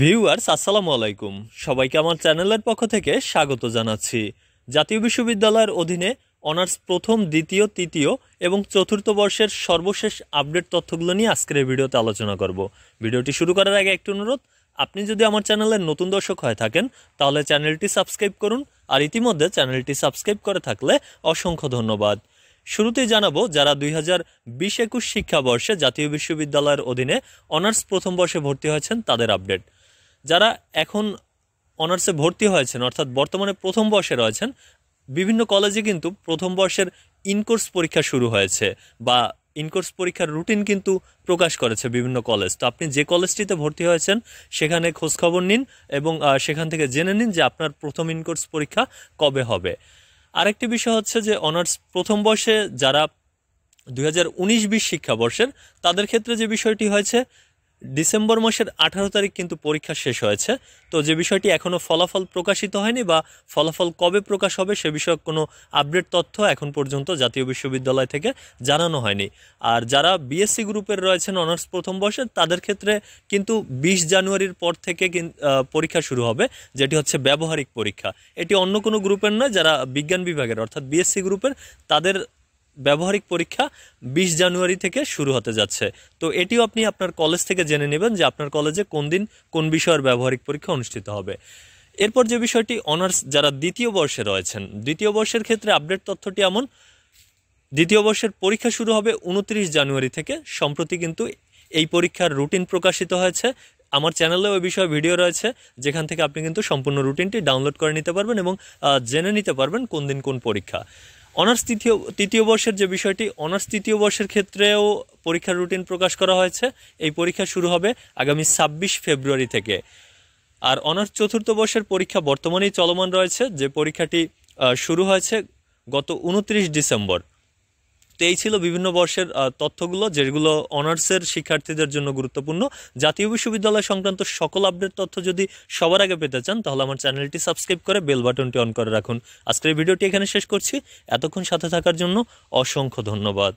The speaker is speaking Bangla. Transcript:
ভিউয়ার্স আসসালামু আলাইকুম সবাইকে আমার চ্যানেলের পক্ষ থেকে স্বাগত জানাচ্ছি জাতীয় বিশ্ববিদ্যালয়ের অধীনে অনার্স প্রথম দ্বিতীয় তৃতীয় এবং চতুর্থ বর্ষের সর্বশেষ আপডেট তথ্যগুলো নিয়ে আজকের এই ভিডিওতে আলোচনা করব ভিডিওটি শুরু করার আগে একটি অনুরোধ আপনি যদি আমার চ্যানেলের নতুন দর্শক হয়ে থাকেন তাহলে চ্যানেলটি সাবস্ক্রাইব করুন আর ইতিমধ্যে চ্যানেলটি সাবস্ক্রাইব করে থাকলে অসংখ্য ধন্যবাদ শুরুতেই জানাবো যারা দুই হাজার বিশ একুশ শিক্ষাবর্ষে জাতীয় বিশ্ববিদ্যালয়ের অধীনে অনার্স প্রথম বর্ষে ভর্তি হয়েছেন তাদের আপডেট যারা এখন অনার্সে ভর্তি হয়েছেন অর্থাৎ বর্তমানে প্রথম বর্ষে রয়েছেন বিভিন্ন কলেজে কিন্তু প্রথম বর্ষের ইনকোর্স পরীক্ষা শুরু হয়েছে বা ইনকোর্স পরীক্ষার রুটিন কিন্তু প্রকাশ করেছে বিভিন্ন কলেজ তো আপনি যে কলেজটিতে ভর্তি হয়েছেন সেখানে খোঁজখবর নিন এবং সেখান থেকে জেনে নিন যে আপনার প্রথম ইনকোর্স পরীক্ষা কবে হবে আরেকটি বিষয় হচ্ছে যে অনার্স প্রথম বর্ষে যারা দু হাজার উনিশ বিশ শিক্ষাবর্ষের তাদের ক্ষেত্রে যে বিষয়টি হয়েছে ডিসেম্বর মাসের আঠারো তারিখ কিন্তু পরীক্ষা শেষ হয়েছে তো যে বিষয়টি এখনও ফলাফল প্রকাশিত হয়নি বা ফলাফল কবে প্রকাশ হবে সে বিষয়ক কোনো আপডেট তথ্য এখন পর্যন্ত জাতীয় বিশ্ববিদ্যালয় থেকে জানানো হয়নি আর যারা বিএসসি গ্রুপের রয়েছেন অনার্স প্রথম বর্ষের তাদের ক্ষেত্রে কিন্তু ২০ জানুয়ারির পর থেকে পরীক্ষা শুরু হবে যেটি হচ্ছে ব্যবহারিক পরীক্ষা এটি অন্য কোনো গ্রুপের নয় যারা বিজ্ঞান বিভাগের অর্থাৎ বিএসসি গ্রুপের তাদের ব্যবহারিক পরীক্ষা বিশ জানুয়ারি থেকে শুরু হতে যাচ্ছে তো এটিও আপনি আপনার কলেজ থেকে জেনে নেবেন যে আপনার কলেজে কোন দিন কোন বিষয়ের ব্যবহারিক পরীক্ষা অনুষ্ঠিত হবে এরপর যে বিষয়টি অনার্স যারা দ্বিতীয় বর্ষে রয়েছেন দ্বিতীয় বর্ষের ক্ষেত্রে আপডেট তথ্যটি এমন দ্বিতীয় বর্ষের পরীক্ষা শুরু হবে উনত্রিশ জানুয়ারি থেকে সম্প্রতি কিন্তু এই পরীক্ষার রুটিন প্রকাশিত হয়েছে আমার চ্যানেলে ওই বিষয়ে ভিডিও রয়েছে যেখান থেকে আপনি কিন্তু সম্পূর্ণ রুটিনটি ডাউনলোড করে নিতে পারবেন এবং জেনে নিতে পারবেন কোন দিন কোন পরীক্ষা অনার্স তৃতীয় তৃতীয় বর্ষের যে বিষয়টি অনার্স তৃতীয় বর্ষের ক্ষেত্রেও পরীক্ষার রুটিন প্রকাশ করা হয়েছে এই পরীক্ষা শুরু হবে আগামী ছাব্বিশ ফেব্রুয়ারি থেকে আর অনার্স চতুর্থ বর্ষের পরীক্ষা বর্তমানেই চলমান রয়েছে যে পরীক্ষাটি শুরু হয়েছে গত উনত্রিশ ডিসেম্বর তো এই ছিল বিভিন্ন বর্ষের তথ্যগুলো যেগুলো অনার্সের শিক্ষার্থীদের জন্য গুরুত্বপূর্ণ জাতীয় বিশ্ববিদ্যালয় সংক্রান্ত সকল আপডেট তথ্য যদি সবার আগে পেতে চান তাহলে আমার চ্যানেলটি সাবস্ক্রাইব করে বেল বাটনটি অন করে রাখুন আজকের ভিডিওটি এখানে শেষ করছি এতক্ষণ সাথে থাকার জন্য অসংখ্য ধন্যবাদ